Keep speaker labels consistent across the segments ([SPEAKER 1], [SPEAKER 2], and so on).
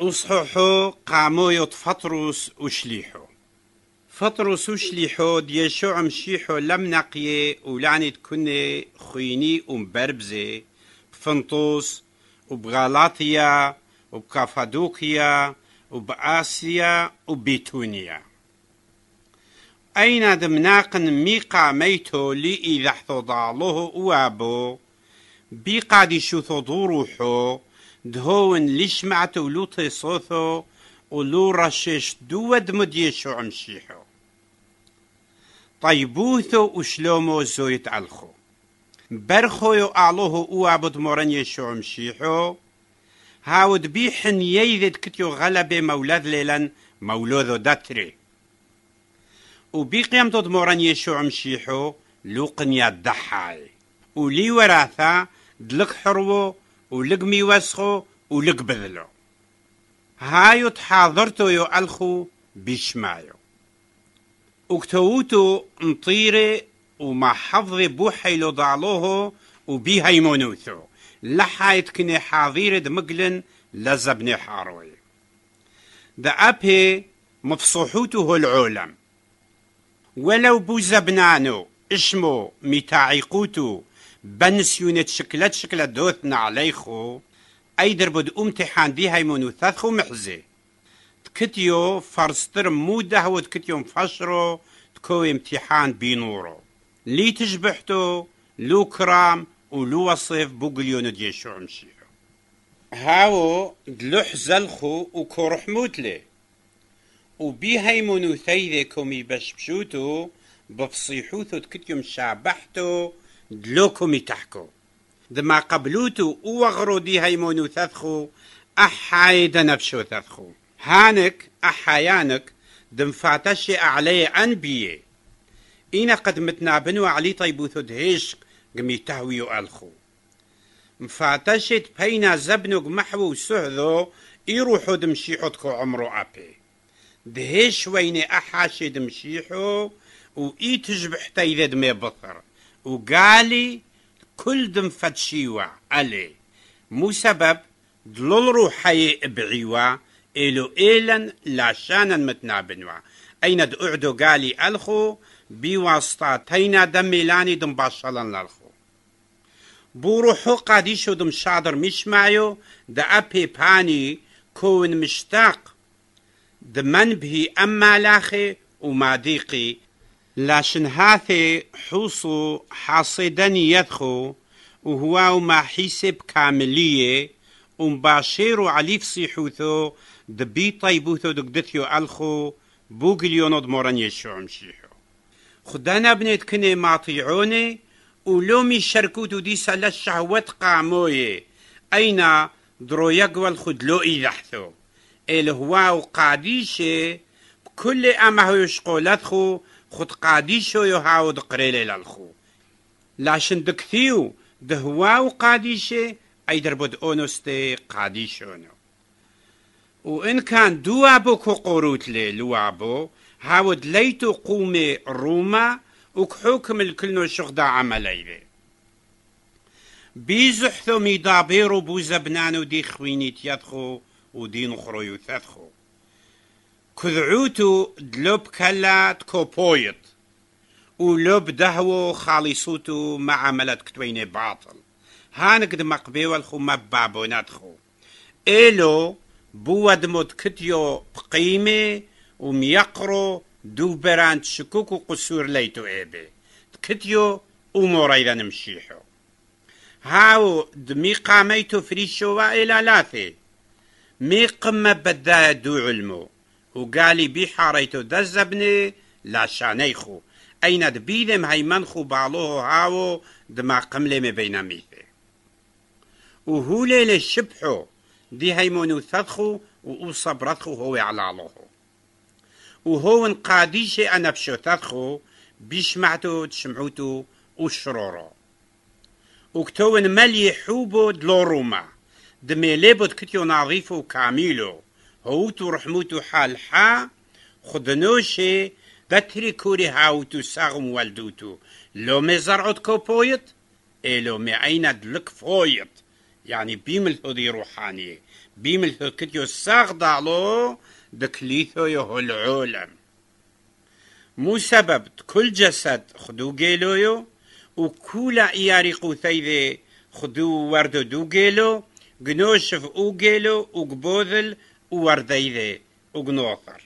[SPEAKER 1] أصححو قامو فطروس وشليحو فطروس وشليحو ديشو عمشيحو لم نقيه ولعنت كني خيني ومبربزي بربزي بفنطوس وبغلاطيا وبكافادوقيا وبآسيا وبيتونيا أين دمناقن ميقا ميتو لي إذا حثو ضالوه وابو بيقا ديشو ثضوروحو دهون ليشمعت ولوطي صوثو ولو رشيش دود مد يشوع طيبوثو وشلومو زويت علخو برخو يو أو عبد مورن يشوع مشيحو هاود بيحن ييذد كتيو غلبة مولاد ليلن مولوذو داتري وبيقيم ضد مورن يشو عمشيحو لوقن يدحاي ولي وراثا دلق حروو ولق ميوسخو ولق بذلو هايو تحاضرتو يو ألخو بشمايو وكتووتو نطيري وما حظي بوحي لو ضالوهو وبيها يمونوثو لحايت كني حاضير دمقلن لزبني حاروي دا أبي مفصوحوتو هو العولم ولو بوزبنانو اسمو متاعيقوتو بنسيونة شكلت شكلة دوتنا عليخو أي دربد امتحان دي هيمون وثاثخو محزي تكتيو فرستر مو دهو تكتيو مفشرو تكو امتحان بينورو لي تشبحتو لو كرام ولو وصيف بوغليون ديشو عمشي هاو دلوح زلخو وكو رحموتلي وبي هيمون وثيذي كومي بشبشوتو بفصيحوثو تكتيو مشابحتو دلوكمي تحكو دما قبلوتو وغرو دي هيمونو تثخو أحايد نفشو تثخو هانك أحايانك دم فاتشي أعلي أنبيي إينا قد متنا بنو علي طيبو دهيشك قمي تهويو ألخو مفاتشت بينا زبنو قمحو سهذو يروحو دمشيحو تكو عمرو أبي دهيش ويني أحاشي دمشيحو وإي تجبح تايذد مي بطر وقالي كل دم فتشيوا علي مو سبب دلول روحي بعيوا إلو إيلا لاشانا متنابنوا أين دقعدو قالي ألخو بواسطة تينا دم ميلاني دم باشالان لالخو بوروحو قاديشو دم شادر مشمايو دا أبي باني كون مشتاق دمن به أما لاخي وما ديقي لاشن هاثي حوصو حاصدن يدخو وهو ما حسب كاملية ومباشر عليف صيحوثو دبي طيبوثو دكدثيو ألخو بوغليونو دموران يشو عمشيحو خدانا بنت كني ماطيعوني ولومي شركوتو دي سلا الشهوات قاموي أين درو يقوى الخدلو إذحثو الهواو قاديشي بكل أما هو يشقو لدخو خد قادي شو يهاود قريلي للخو لاشن دكثيو دهواو قاديشي أي دربد أونستي قاديشونو وإن كان دوابو كقروت لي لوابو هاود ليتو قومي روما وكحكم الكلنو شغدا عملي بيزحثو ميدابيرو بوزبنانو دي خوينيت يدخو ودين خرويو تدخو كذعوتو دلوب كلا تكوبويت ولوب دهو خالصوتو ما عملت كتويني باطل هانك مقبي والخو مبابو ندخو إلو بود كتيو بقيمة وميقرو دو براند قصور ليتو إيبي تكتيو أمور إذا نمشيحو هاو دمي قاميتو فريشو وإلى لاثي مي قمة بدا دو علمو وقالي بي حاريتو دزبني لا شانيخو أين دبيلم هيمنخو بعلوه هاو دما ميثي وهو وهولي شبحو دي هيمونو تدخو صبرتخو هو علالوه وهو انقاديشي أنا بشوتتخو بيشمعتو تشمعوتو وشرورو وكتون ملي حوبو دلوروما دمي ليبو كتيو نظيفو كاميلو هوتو رحموتو حال حا خدنوشي بتري كوري هاوتو ساغم والدوتو لو مي زرعت كوبويت اي لو مي عيند لك فويت يعني بيمل هذي روحانية بيمل هكتيو ساغ دالو دكليثو يهو العولم مو سبب كل جسد خدو يو وكولا إياري قوثيذي خدو وردو دو جيلو جنوشف أو جيلو وقبوذل ورديدي وقنوطر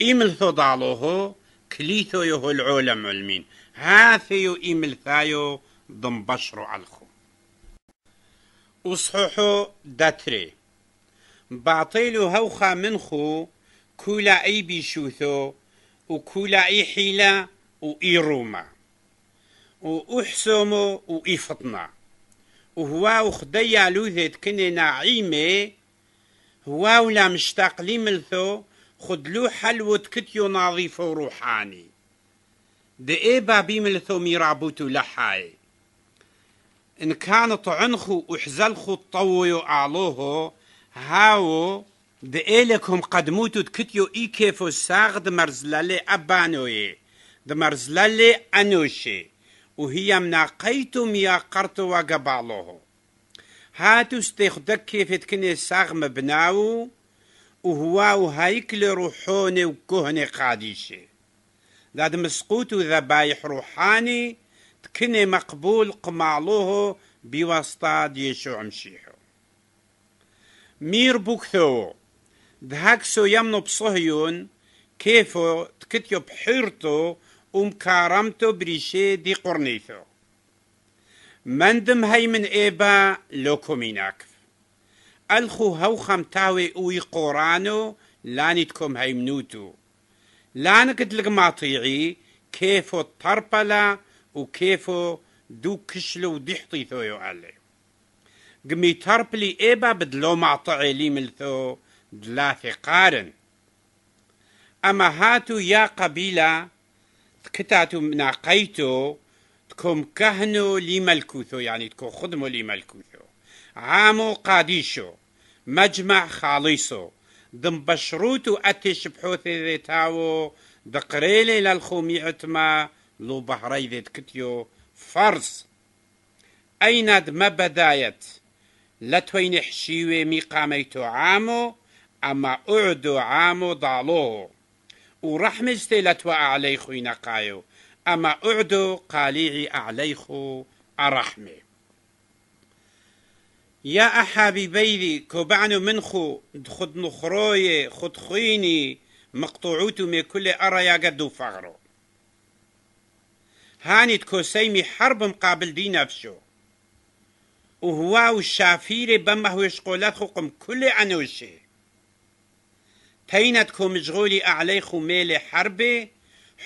[SPEAKER 1] إيمل ثضالوهو كليثو يهو العولم علمين هاثيو إيمل ثايو ضم بشرو علخو وصححو داتري باطيلو هوخا منخو كولا اي بيشوثو وكولا اي حيلة وإي روما وأحسومو وإي فطنة وهو وخديا لوذت كني نعيمه هو ولا مشتاق لي ملثو خدلو حل حلو تكتيو نظيف وروحاني دي ايبا بي ملثو ميرابوتو لحاي إن كانت عنخو وحزلخو طويو أعلوهو هاو دي ايلكم قدموتو تكتيو إي كيفو ساغ دمرزلالي أبانوي دمرزلالي أنوشي وهي مناقيتو ميا قرتو وقبالوهو هاتو ستيخدك كيف تكني ساغم بناو وهو وهيكل روحوني وكهني قاديشي ذاد مسقوت ذبايح روحاني تكني مقبول قمالوه بواسطة يشوع مشيحو مير بوكثو سو يمنو بصهيون كيفو تكتيو بحيرتو ومكارمتو بريشي دي قرنيثو من دم ئێبا من کۆمی ناکرد ئەلخ الخو هەو خەمتاوێ ئووی قۆران و لانیت کۆم هەیمنوت و لانەکت لەگ ماتیعی کێفۆ تەرپەلا و کێفۆ دو کشل و دیحتی تۆیۆ ئەلێ گمی تەرپلی ئێبا بدلۆ ماتەعێلی ملتۆ دلافێ قارن اما هاتو يا یا تكتاتو تکتات و تكون كهنو لي ملكوثو يعني تكو خدمو لي ملكوثو عامو قاديشو مجمع خاليسو دم بشروتو أتش بحوثي تاوو دقريلي للخومي عتما لو بحري ذي تكتيو فرز أين ما بدايت لا حشيوي مي قاميتو عامو أما أعدو عامو ضالوه ورحمزتي لتوقع علي خوينا قايو أما أعدو قاليعي عليخو أرحمي يا أحابي بيلي كوبعنو منخو خد نخروي خد خيني مقطوعوتو مي كل أرى يا قدو فغرو هانت كوسيمي حرب مقابل دي نفسه وهو والشافيري بما هو شقولات خقم كل عنوشي تينت كو مشغولي أعليخو ميلي حربي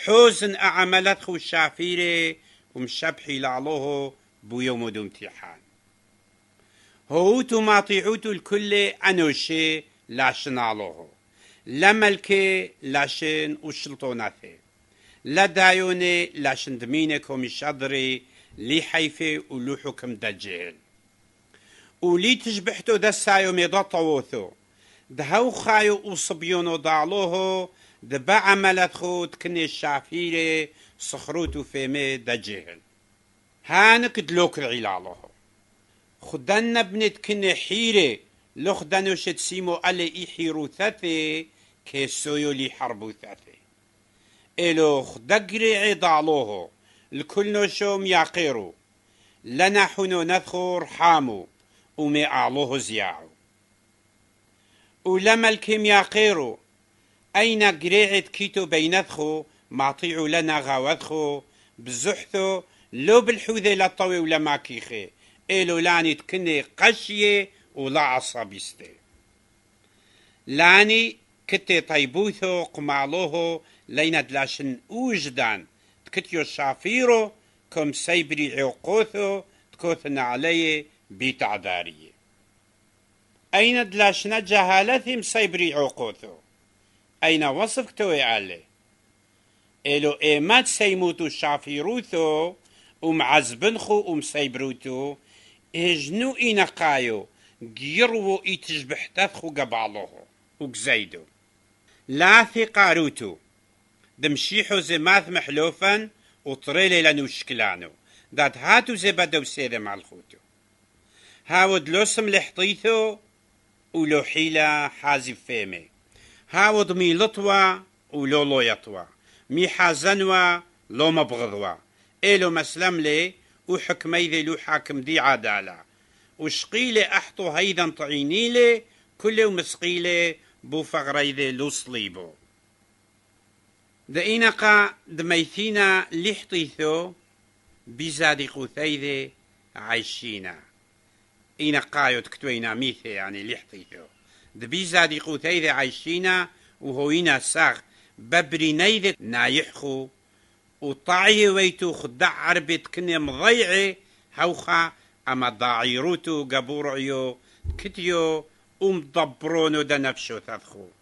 [SPEAKER 1] حزن خو الشافيرة ومشبحي لعلوه بيوم دو امتحان هوتو ما طيعوتو الكل أنوشي لاشن علوه لا ملكي لاشن وشلطوناتي لا دايوني لاشن دمينكم الشدري لي حيفي ولو حكم دجيل ولي تشبحتو دسايو ميضا طووثو دهو خايو وصبيونو دعلوهو دبا عملت خود كني الشعفيري صخروت فيمي دجهن هانك دلوك العلاله خدنا بنت كني حيري لخدنا شت سيمو علي إحيرو كي كيسويو لي حربو ثثي إلو خدقري عضالوه الكل نشوم يقيرو لنا حنو نذخور حامو ومي أعلوه زياعو ولما الكيم يقيرو أين قريعت كيتو بينثخو معطيعو لنا غاوثخو بزحثو لو بالحوذي لا طوي ولا ماكيخي إلو لاني تكني قشية ولا عصابيستي لاني كتي طيبوثو قمالوهو لينا دلاشن اوجدان تكتيو شافيرو كم سيبري عقوثو تكوثن علي بيتعدارية أين دلاشنا جهالتهم سيبري عقوثو أين وصفك علي إلو إيمات سيموتو شافيروثو أم عزبنخو أم سيبروتو إجنو قايو جيرو إتجبح تفخو قبالوه وكزايدو لا ثقاروتو دمشيحو ماث محلوفا وطريلي لنو شكلانو دات هاتو زي بدو سيري مالخوتو هاود لوسم لحطيثو ولو حيلة حازف فيمي هاود مي لطوا ولو لو يطوى مي حزنوى لو مبغضوا إلو مسلم لي وحكمي ذي لو حاكم دي عدالة وشقيلي أحطو هيدا طعينيلي كل ومسقيلي بو فغري ذي لو صليبو دئينقا دميثينا لحطيثو بزادي قوثيذي عايشينا إينقا تكتوينا ميثي يعني لحطيثو دبی زادی قوتەی دە عیشینە و هۆینە ساغ بەبری نەیدت نایحخ و ويتو خدع عربت كني مضيعي هوخا أما ضاعيروتو قبورعيو كتيو أم دبرونو دنفشو تذخو